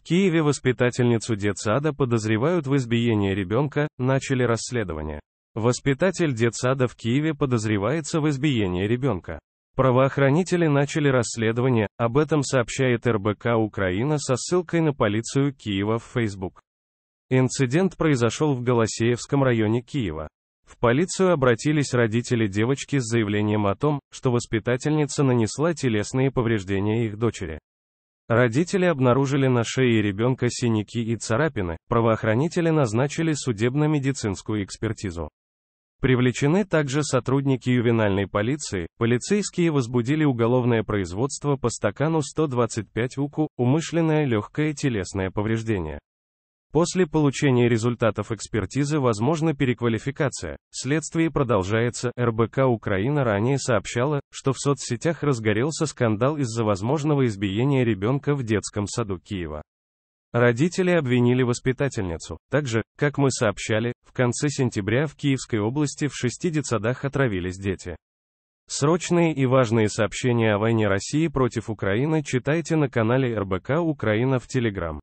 В Киеве воспитательницу детсада подозревают в избиении ребенка, начали расследование. Воспитатель детсада в Киеве подозревается в избиении ребенка. Правоохранители начали расследование, об этом сообщает РБК Украина со ссылкой на полицию Киева в Facebook. Инцидент произошел в Голосеевском районе Киева. В полицию обратились родители девочки с заявлением о том, что воспитательница нанесла телесные повреждения их дочери. Родители обнаружили на шее ребенка синяки и царапины, правоохранители назначили судебно-медицинскую экспертизу. Привлечены также сотрудники ювенальной полиции, полицейские возбудили уголовное производство по стакану 125 УКУ, умышленное легкое телесное повреждение. После получения результатов экспертизы возможна переквалификация. Следствие продолжается. РБК Украина ранее сообщала, что в соцсетях разгорелся скандал из-за возможного избиения ребенка в детском саду Киева. Родители обвинили воспитательницу. Также, как мы сообщали, в конце сентября в Киевской области в шести детсадах отравились дети. Срочные и важные сообщения о войне России против Украины читайте на канале РБК Украина в Телеграм.